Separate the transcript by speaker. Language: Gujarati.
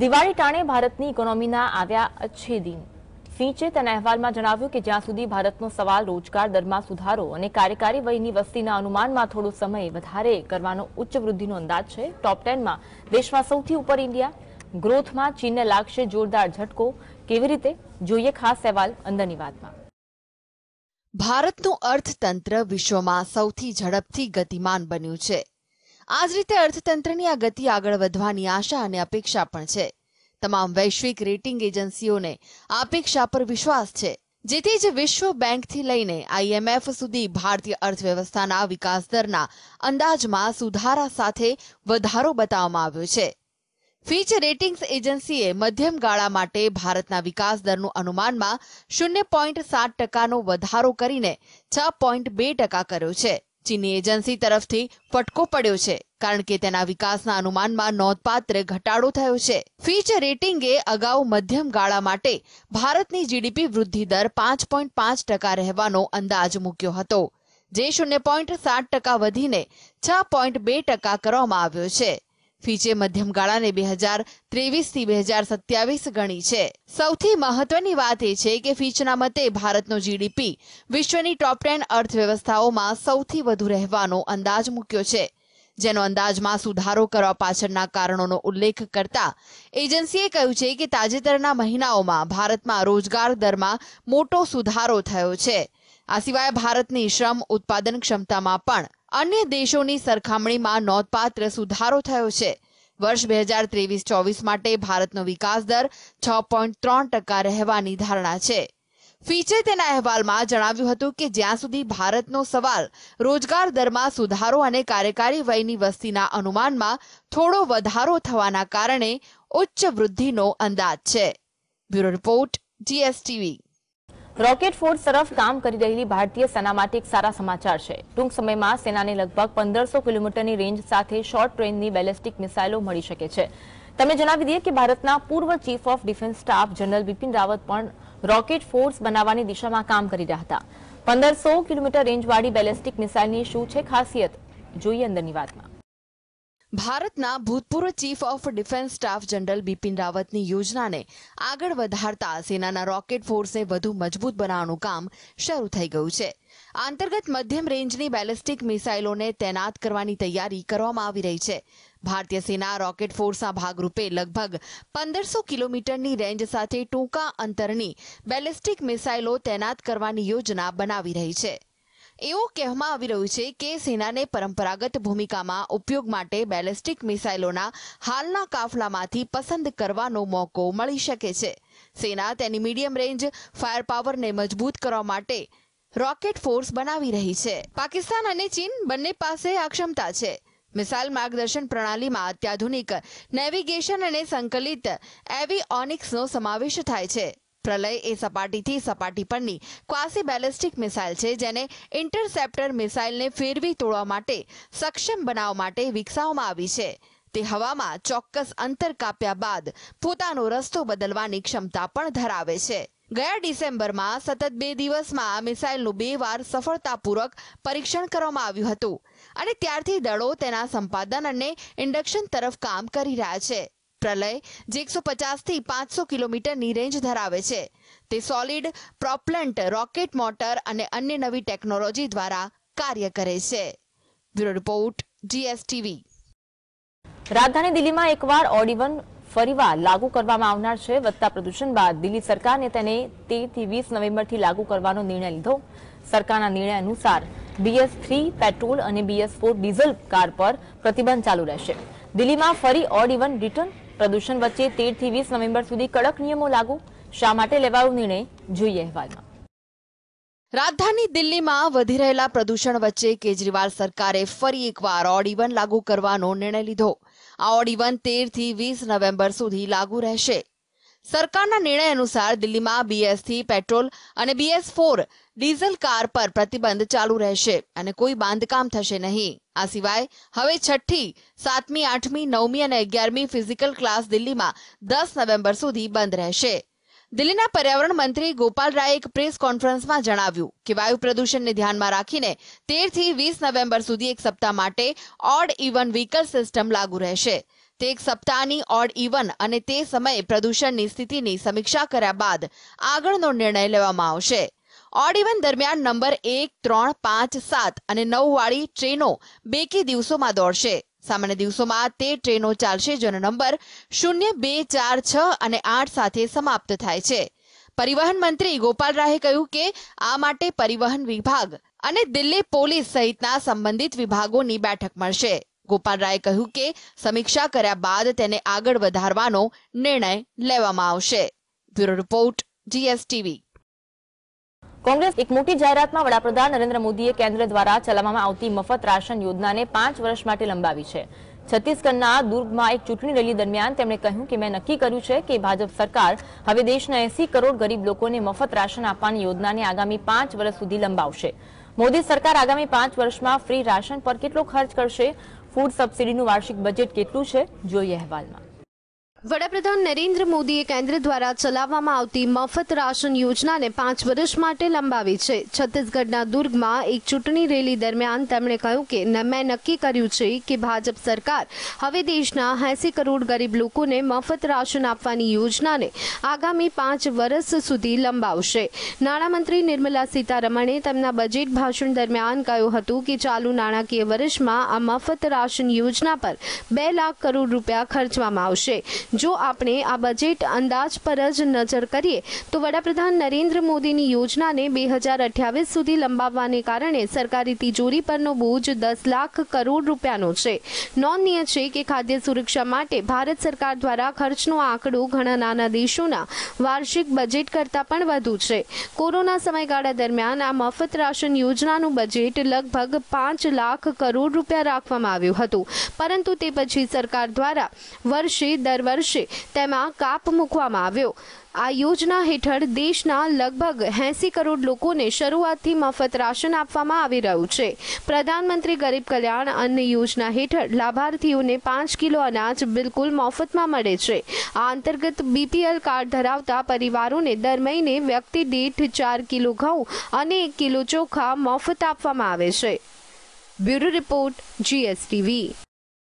Speaker 1: દિવાળી ટાણે ભારતની ઇકોનોમીના આવ્યા અચ્છે દિન ફીચે તેના અહેવાલમાં જણાવ્યું કે જ્યાં સુધી ભારતનો સવાલ રોજગાર દરમાં સુધારો અને કાર્યકારી વયની વસ્તીના અનુમાનમાં થોડો સમય વધારે કરવાનો ઉચ્ચ વૃદ્ધિનો અંદાજ છે ટોપ ટેનમાં દેશમાં સૌથી ઉપર ઇન્ડિયા ગ્રોથમાં ચીનને લાગશે જોરદાર ઝટકો કેવી રીતે જોઈએ ખાસ અહેવાલ અંદરની વાતમાં
Speaker 2: ભારતનું અર્થતંત્ર વિશ્વમાં સૌથી ઝડપથી ગતિમાન બન્યું છે આ જ રીતે અર્થતંત્રની આ ગતિ આગળ વધવાની આશા અને અપેક્ષા પણ છે તમામ વૈશ્વિક રેટિંગ એજન્સીઓને આ અપેક્ષા પર વિશ્વાસ છે જેથી જ વિશ્વ બેંકથી લઈને આઈએમએફ સુધી ભારતીય અર્થવ્યવસ્થાના વિકાસ દરના અંદાજમાં સુધારા સાથે વધારો બતાવવામાં આવ્યો છે ફીચ રેટિંગ્સ એજન્સીએ મધ્યમ ગાળા માટે ભારતના વિકાસ દરનું અનુમાનમાં શૂન્ય પોઈન્ટ સાત ટકાનો વધારો કરીને છ પોઈન્ટ બે ટકા કર્યો છે ચીની એજન્સી તરફથી ફટકો પડ્યો છે કારણ કે તેના વિકાસના અનુમાનમાં નોંધપાત્ર ઘટાડો થયો છે ફીચ રેટિંગે અગાઉ મધ્યમ ગાળા માટે ભારતની જીડીપી વૃદ્ધિ દર પાંચ પોઈન્ટ પાંચ ટકા રહેવાનો અંદાજ મૂક્યો હતો જે શૂન્ય પોઈન્ટ સાત ટકા વધીને છ પોઈન્ટ બે ટકા કરવામાં આવ્યો છે ફીચે મધ્યમ ગાળાને બે હજાર ત્રેવીસથી બે હજાર સત્યાવીસ ગણી છે સૌથી મહત્વની વાત એ છે કે ફીચના મતે ભારતનો જીડીપી વિશ્વની ટોપ ટેન અર્થવ્યવસ્થાઓમાં સૌથી વધુ રહેવાનો અંદાજ મૂક્યો છે જેનો અંદાજમાં સુધારો કરવા પાછળના કારણોનો ઉલ્લેખ કરતા એજન્સીએ કહ્યું છે કે તાજેતરના મહિનાઓમાં ભારતમાં રોજગાર દરમાં મોટો સુધારો થયો છે આ સિવાય ભારતની શ્રમ ઉત્પાદન ક્ષમતામાં પણ અન્ય દેશોની સરખામણીમાં નોંધપાત્ર સુધારો થયો છે વર્ષ બે હજાર ત્રેવીસ ચોવીસ માટે ભારતનો વિકાસ દર છ પોઈન્ટ ત્રણ ટકા રહેવાની ધારણા છે ફીચે તેના અહેવાલમાં જણાવ્યું હતું કે જ્યાં સુધી ભારતનો સવાલ રોજગાર દરમાં સુધારો અને કાર્યકારી વયની વસ્તીના અનુમાનમાં થોડો વધારો થવાના કારણે ઉચ્ચ
Speaker 1: વૃદ્ધિનો અંદાજ છે bureau report GSTV rocket force તરફ કામ કરી રહેલી ભારતીય સેના માટે એક સારા સમાચાર છે ટૂંક સમયમાં સેનાને લગભગ પંદરસો કિલોમીટરની રેન્જ સાથે શોર્ટ ટ્રેનની બેલેસ્ટિક મિસાઇલો મળી શકે છે તમે જણાવી દઈએ કે ભારતના પૂર્વ chief of defence staff general Bipin Rawat પણ રોકેટ ફોર્સ બનાવવાની દિશામાં કામ કરી રહ્યા હતા પંદરસો કિલોમીટર રેન્જવાળી બેલેસ્ટિક મિસાઇલની શું છે ખાસિયત જોઈએ અંદરની વાતમાં ભારતના ભૂતપૂર્વ chief of defence staff general Bipin
Speaker 2: રાવતની યોજનાને આગળ વધારતા સેનાના રોકેટ ફોર્સને વધુ મજબૂત બનાવવાનું કામ શરૂ થઈ ગયું છે અંતર્ગત મધ્યમ રેન્જની બેલેસ્ટિક મિસાઇલોને તૈનાત કરવાની તૈયારી કરવામાં આવી રહી છે ભારતીય સેના રોકેટ ફોર્સના ભાગરૂપે લગભગ પંદરસો કિલોમીટરની રેન્જ સાથે ટૂંકા અંતરની બેલેસ્ટિક મિસાઇલો તૈનાત કરવાની યોજના બનાવી રહી છે એવું કહેવામાં આવી રહ્યું છે કે સેનાને પરંપરાગત ભૂમિકામાં ઉપયોગ માટે બેલેસ્ટિક મિસાઇલોના હાલના કાફલામાંથી પસંદ કરવાનો મોકો મળી શકે છે સેના તેની મીડિયમ રેન્જ ફાયર પાવરને મજબૂત કરવા માટે રોકેટ ફોર્સ બનાવી રહી છે પાકિસ્તાન અને ચીન બંને પાસે આ ક્ષમતા છે મિસાઇલ માર્ગદર્શન પ્રણાલીમાં અત્યાધુનિક નેવિગેશન અને સંકલિત એવિઓનિક્સનો સમાવેશ થાય છે પ્રલય એ સપાટીથી સપાટી પરની ક્વાસી બેલિસ્ટિક મિસાઇલ છે જેને ઇન્ટરસેપ્ટર મિસાઇલને ફેરવી તોડવા માટે સક્ષમ બનાવવા માટે વિકસાવવામાં આવી છે તે હવામાં ચોક્કસ અંતર કાપ્યા બાદ પોતાનો રસ્તો બદલવાની ક્ષમતા પણ ધરાવે છે ગયા ડિસેમ્બરમાં સતત બે દિવસમાં આ મિસાઇલનું બે વાર સફળતાપૂર્વક પરીક્ષણ કરવામાં આવ્યું હતું અને ત્યારથી દળો તેના સંપાદન અને ઇન્ડક્શન તરફ કામ કરી રહ્યા છે પ્રલય જે એકસો પચાસથી પાંચસો કિલોમીટરની રેન્જ ધરાવે છે તે સોલિડ પ્રોપલન્ટ રોકેટ મોટર અને અન્ય નવી ટેકનોલોજી દ્વારા કાર્ય કરે છે બ્યુરો રિપોર્ટ
Speaker 1: જીએસટીવી રાજધાની દિલ્હીમાં એકવાર ઓડિવન ફરીવાર લાગુ કરવામાં આવનાર છે વધતા પ્રદૂષણ બાદ દિલ્હી સરકારને તેને તેરથી વીસ નવેમ્બરથી લાગુ કરવાનો નિર્ણય લીધો સરકારના નિર્ણય અનુસાર બીએસ થ્રી પેટ્રોલ અને બીએસ ફોર ડીઝલ કાર પર પ્રતિબંધ ચાલુ રહેશે દિલ્હીમાં ફરી ઓડ ઇવન રિટર્ન પ્રદૂષણ વચ્ચે તેરથી વીસ નવેમ્બર સુધી કડક નિયમો લાગુ શા માટે લેવાયો નિર્ણય જોઈએ અહેવાલમાં
Speaker 2: રાજધાની દિલ્હીમાં વધી રહેલા પ્રદૂષણ વચ્ચે કેજરીવાલ સરકારે ફરી એકવાર ઓડ ઇવન લાગુ કરવાનો નિર્ણય લીધો આ ઓડ ઇવન તેરથી વીસ નવેમ્બર સુધી લાગુ રહેશે સરકારના નિર્ણય અનુસાર દિલ્હીમાં બીએસથી પેટ્રોલ અને બીએસ ફોર ડીઝલ કાર પર પ્રતિબંધ ચાલુ રહેશે અને કોઈ બાંધકામ થશે નહીં આ સિવાય હવે છઠ્ઠી સાતમી આઠમી નવમી અને અગિયારમી ફિઝિકલ ક્લાસ દિલ્હીમાં દસ નવેમ્બર સુધી બંધ રહેશે દિલ્હીના પર્યાવરણ મંત્રી ગોપાલ રાયે એક પ્રેસ કોન્ફરન્સમાં જણાવ્યું કે વાયુ પ્રદૂષણને ધ્યાનમાં રાખીને તેરથી વીસ નવેમ્બર સુધી એક સપ્તાહ માટે ઓડ ઇવન વ્હીકલ સિસ્ટમ લાગુ રહેશે તે એક સપ્તાહની ઓડ ઇવન અને તે સમયે પ્રદૂષણની સ્થિતિની સમીક્ષા કર્યા બાદ આગળનો નિર્ણય લેવામાં આવશે ઓડ ઇવન દરમિયાન નંબર એક ત્રણ પાંચ સાત અને નવ વાળી ટ્રેનો બે કે દિવસોમાં દોડશે સામાન્ય દિવસોમાં તે ટ્રેનો ચાલશે જેનો નંબર શૂન્ય બે ચાર છ અને આઠ સાથે સમાપ્ત થાય છે પરિવહન મંત્રી ગોપાલ રાહે કહ્યું કે આ માટે પરિવહન વિભાગ અને દિલ્હી પોલીસ સહિતના સંબંધિત વિભાગોની બેઠક મળશે ગોપાલ કહ્યું કે સમીક્ષા કર્યા બાદ તેને આગળ વધારવાનો
Speaker 1: નિર્ણય લેવામાં આવશે બ્યુરો રિપોર્ટ જીએસટીવી કોંગ્રેસ એક મોટી જાહેરાતમાં વડાપ્રધાન નરેન્દ્ર મોદીએ કેન્દ્ર દ્વારા ચલાવવામાં આવતી મફત રાશન યોજનાને પાંચ વર્ષ માટે લંબાવી છે છત્તીસગઢના દુર્ગમાં એક ચૂંટણી રેલી દરમિયાન તેમણે કહ્યું કે મેં નક્કી કર્યું છે કે ભાજપ સરકાર હવે દેશના એસી કરોડ ગરીબ લોકોને મફત રાશન આપવાની યોજનાને આગામી પાંચ વર્ષ સુધી લંબાવશે મોદી સરકાર આગામી પાંચ વર્ષમાં ફ્રી રાશન પર કેટલો ખર્ચ કરશે ફૂડ સબસિડીનું વાર્ષિક બજેટ કેટલું છે જોઈએ અહેવાલમાં વડાપ્રધાન
Speaker 3: નરેન્દ્ર મોદીએ કેન્દ્ર દ્વારા ચલાવવામાં આવતી મફત રાશન યોજનાને પાંચ વર્ષ માટે લંબાવી છે છત્તીસગઢના દુર્ગમાં એક ચૂંટણી રેલી દરમિયાન તેમણે કહ્યું કે મેં નક્કી કર્યું છે કે ભાજપ સરકાર હવે દેશના એંસી કરોડ ગરીબ લોકોને મફત રાશન આપવાની યોજનાને આગામી પાંચ વર્ષ સુધી લંબાવશે નાણામંત્રી નિર્મલા સીતારમણે તેમના બજેટ ભાષણ દરમિયાન કહ્યું હતું કે ચાલુ નાણાકીય વર્ષમાં આ મફત રાશન યોજના પર બે લાખ કરોડ રૂપિયા ખર્ચવામાં આવશે જો આપણે આ બજેટ અંદાજ પર જ નજર કરીએ તો વડાપ્રધાન નરેન્દ્ર મોદીની યોજનાને બે હજાર અઠ્યાવીસ સુધી લંબાવવાને કારણે સરકારી તિજોરી પરનો બોજ દસ લાખ કરોડ રૂપિયાનો છે નોંધનીય છે કે ખાદ્ય સુરક્ષા માટે ભારત સરકાર દ્વારા ખર્ચનો આંકડો ઘણા નાના દેશોના વાર્ષિક બજેટ કરતાં પણ વધુ છે કોરોના સમયગાળા દરમિયાન આ મફત રાશન યોજનાનું બજેટ લગભગ પાંચ લાખ કરોડ રૂપિયા રાખવામાં આવ્યું હતું પરંતુ તે પછી સરકાર દ્વારા વર્ષે દર વર્ષે વર્ષે તેમાં કાપ મૂકવામાં આવ્યો આ યોજના હેઠળ દેશના લગભગ એંસી કરોડ લોકોને શરૂઆતથી મફત રાશન આપવામાં આવી રહ્યું છે પ્રધાનમંત્રી ગરીબ કલ્યાણ અન્ન યોજના હેઠળ લાભાર્થીઓને પાંચ કિલો અનાજ બિલકુલ મફતમાં મળે છે આ અંતર્ગત બીપીએલ કાર્ડ ધરાવતા પરિવારોને દર મહિને વ્યક્તિ દીઠ ચાર કિલો ઘઉં અને એક કિલો ચોખા મફત આપવામાં આવે છે બ્યુરો રિપોર્ટ જીએસટીવી